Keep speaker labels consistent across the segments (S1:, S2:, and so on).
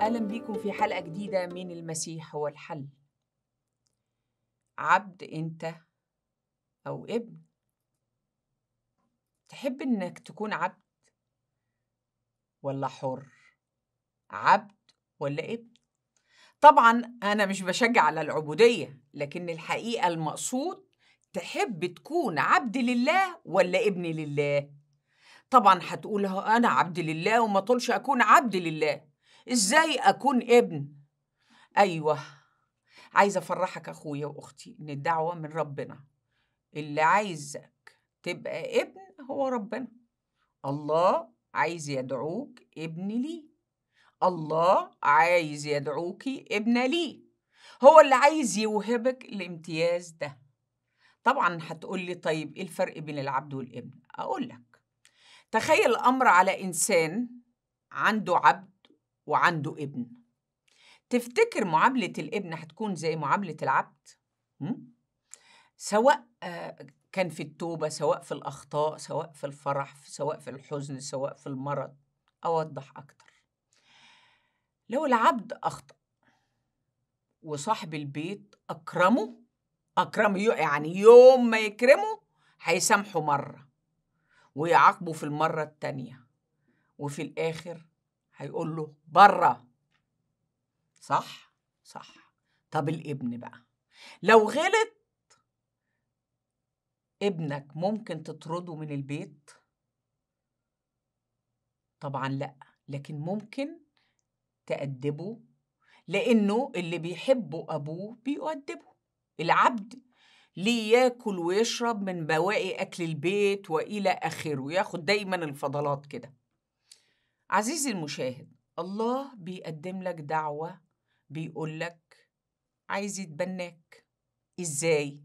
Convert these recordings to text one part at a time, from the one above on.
S1: اهلا بيكم في حلقه جديده من المسيح هو الحل عبد انت او ابن تحب انك تكون عبد ولا حر عبد ولا ابن طبعا انا مش بشجع على العبوديه لكن الحقيقه المقصود تحب تكون عبد لله ولا ابن لله طبعا هتقول انا عبد لله وما طولش اكون عبد لله ازاي اكون ابن ايوه عايزه افرحك اخويا واختي ان الدعوه من ربنا اللي عايزك تبقى ابن هو ربنا الله عايز يدعوك ابن لي الله عايز يدعوكي ابن لي هو اللي عايز يوهبك الامتياز ده طبعا هتقول لي طيب ايه الفرق بين العبد والابن اقول لك تخيل الامر على انسان عنده عبد وعنده ابن تفتكر معاملة الابن هتكون زي معاملة العبد؟ سواء آه، كان في التوبة سواء في الأخطاء سواء في الفرح سواء في الحزن سواء في المرض أوضح أكتر لو العبد أخطأ وصاحب البيت أكرمه أكرمه يعني يوم ما يكرمه هيسامحه مرة ويعاقبه في المرة التانية وفي الآخر هيقول له بره صح صح طب الابن بقى لو غلط ابنك ممكن تطرده من البيت طبعا لا لكن ممكن تأدبه لأنه اللي بيحبه أبوه بيؤدبه العبد ليه ياكل ويشرب من بواقي أكل البيت وإلى آخره ياخد دايما الفضلات كده عزيزي المشاهد الله بيقدم لك دعوة بيقول لك عايز يتبناك إزاي؟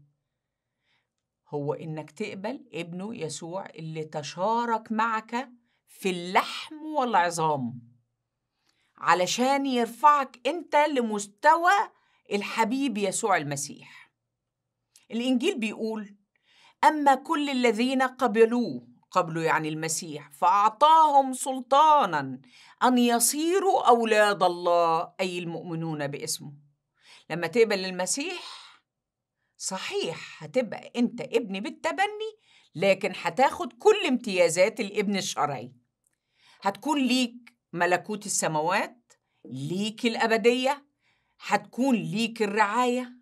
S1: هو إنك تقبل ابنه يسوع اللي تشارك معك في اللحم والعظام علشان يرفعك أنت لمستوى الحبيب يسوع المسيح الإنجيل بيقول أما كل الذين قبلوه قبل يعني المسيح فأعطاهم سلطانا أن يصيروا أولاد الله أي المؤمنون باسمه لما تقبل المسيح صحيح هتبقى أنت ابن بالتبني لكن هتاخد كل امتيازات الابن الشرعي هتكون ليك ملكوت السماوات ليك الأبدية هتكون ليك الرعاية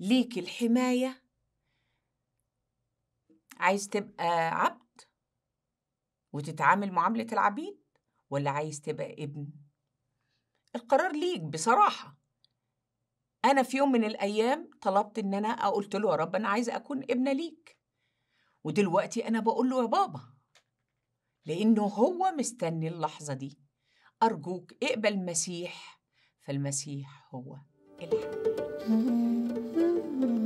S1: ليك الحماية عايز تبقى عبد وتتعامل معاملة العبيد ولا عايز تبقى ابن؟ القرار ليك بصراحة أنا في يوم من الأيام طلبت إن أنا قلت له يا رب أنا عايزة أكون ابنة ليك ودلوقتي أنا بقول له يا بابا لأنه هو مستني اللحظة دي أرجوك اقبل المسيح فالمسيح هو الحق